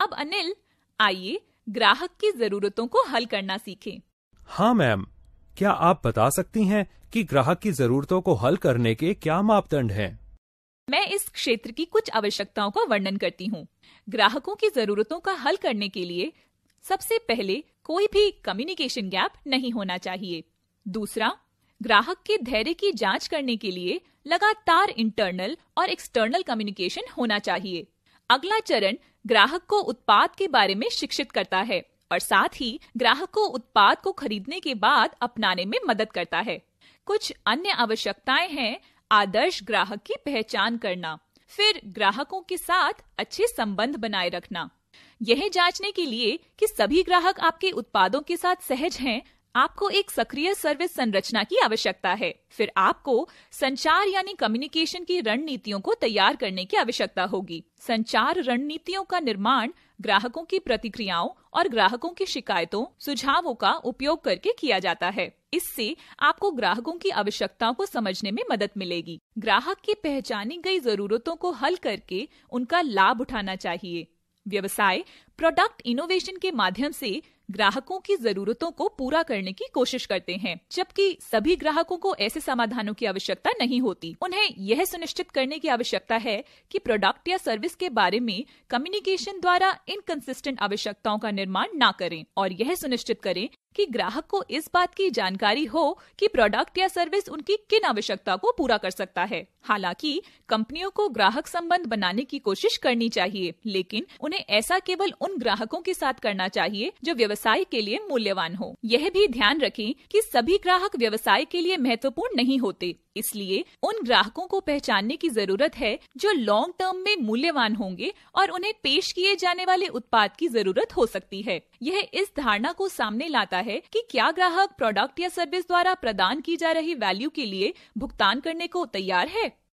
अब अनिल आइए ग्राहक की जरूरतों को हल करना सीखें। हाँ मैम क्या आप बता सकती हैं कि ग्राहक की जरूरतों को हल करने के क्या मापदंड हैं? मैं इस क्षेत्र की कुछ आवश्यकताओं का वर्णन करती हूँ ग्राहकों की जरूरतों का हल करने के लिए सबसे पहले कोई भी कम्युनिकेशन गैप नहीं होना चाहिए दूसरा ग्राहक के धैर्य की जांच करने के लिए लगातार इंटरनल और एक्सटर्नल कम्युनिकेशन होना चाहिए अगला चरण ग्राहक को उत्पाद के बारे में शिक्षित करता है और साथ ही ग्राहक को उत्पाद को खरीदने के बाद अपनाने में मदद करता है कुछ अन्य आवश्यकताएं हैं आदर्श ग्राहक की पहचान करना फिर ग्राहकों के साथ अच्छे संबंध बनाए रखना यह जांचने के लिए कि सभी ग्राहक आपके उत्पादों के साथ सहज हैं, आपको एक सक्रिय सर्विस संरचना की आवश्यकता है फिर आपको संचार यानी कम्युनिकेशन की रणनीतियों को तैयार करने की आवश्यकता होगी संचार रणनीतियों का निर्माण ग्राहकों की प्रतिक्रियाओं और ग्राहकों की शिकायतों सुझावों का उपयोग करके किया जाता है इससे आपको ग्राहकों की आवश्यकताओं को समझने में मदद मिलेगी ग्राहक की पहचानी गई जरूरतों को हल करके उनका लाभ उठाना चाहिए व्यवसाय प्रोडक्ट इनोवेशन के माध्यम से ग्राहकों की जरूरतों को पूरा करने की कोशिश करते हैं जबकि सभी ग्राहकों को ऐसे समाधानों की आवश्यकता नहीं होती उन्हें यह सुनिश्चित करने की आवश्यकता है कि प्रोडक्ट या सर्विस के बारे में कम्युनिकेशन द्वारा इनकंसिस्टेंट आवश्यकताओं का निर्माण न करें और यह सुनिश्चित करें कि ग्राहक को इस बात की जानकारी हो कि प्रोडक्ट या सर्विस उनकी किन आवश्यकता को पूरा कर सकता है हालांकि कंपनियों को ग्राहक संबंध बनाने की कोशिश करनी चाहिए लेकिन उन्हें ऐसा केवल उन ग्राहकों के साथ करना चाहिए जो व्यवसाय के लिए मूल्यवान हो यह भी ध्यान रखें कि सभी ग्राहक व्यवसाय के लिए महत्वपूर्ण नहीं होते इसलिए उन ग्राहकों को पहचानने की जरूरत है जो लॉन्ग टर्म में मूल्यवान होंगे और उन्हें पेश किए जाने वाले उत्पाद की जरूरत हो सकती है यह इस धारणा को सामने लाता है कि क्या ग्राहक प्रोडक्ट या सर्विस द्वारा प्रदान की जा रही वैल्यू के लिए भुगतान करने को तैयार है